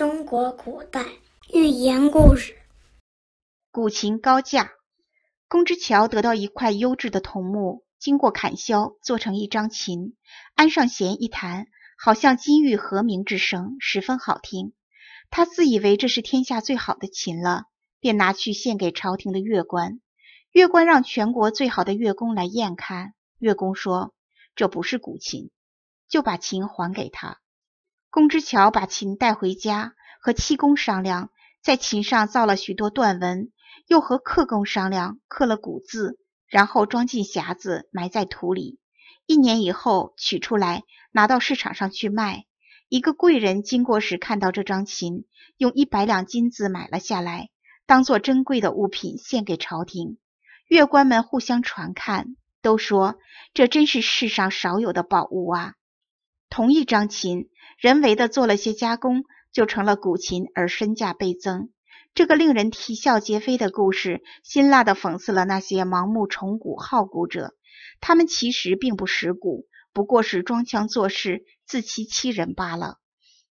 中国古代寓言故事：古琴高价。龚知桥得到一块优质的桐木，经过砍削做成一张琴，安上弦一弹，好像金玉和鸣之声，十分好听。他自以为这是天下最好的琴了，便拿去献给朝廷的乐官。乐官让全国最好的乐工来验看，乐工说这不是古琴，就把琴还给他。龚之乔把琴带回家，和漆工商量，在琴上造了许多断纹，又和刻工商量刻了古字，然后装进匣子，埋在土里。一年以后取出来，拿到市场上去卖。一个贵人经过时看到这张琴，用一百两金子买了下来，当做珍贵的物品献给朝廷。乐官们互相传看，都说这真是世上少有的宝物啊。同一张琴，人为的做了些加工，就成了古琴而身价倍增。这个令人啼笑皆非的故事，辛辣的讽刺了那些盲目崇古、好古者。他们其实并不识古，不过是装腔作势、自欺欺人罢了。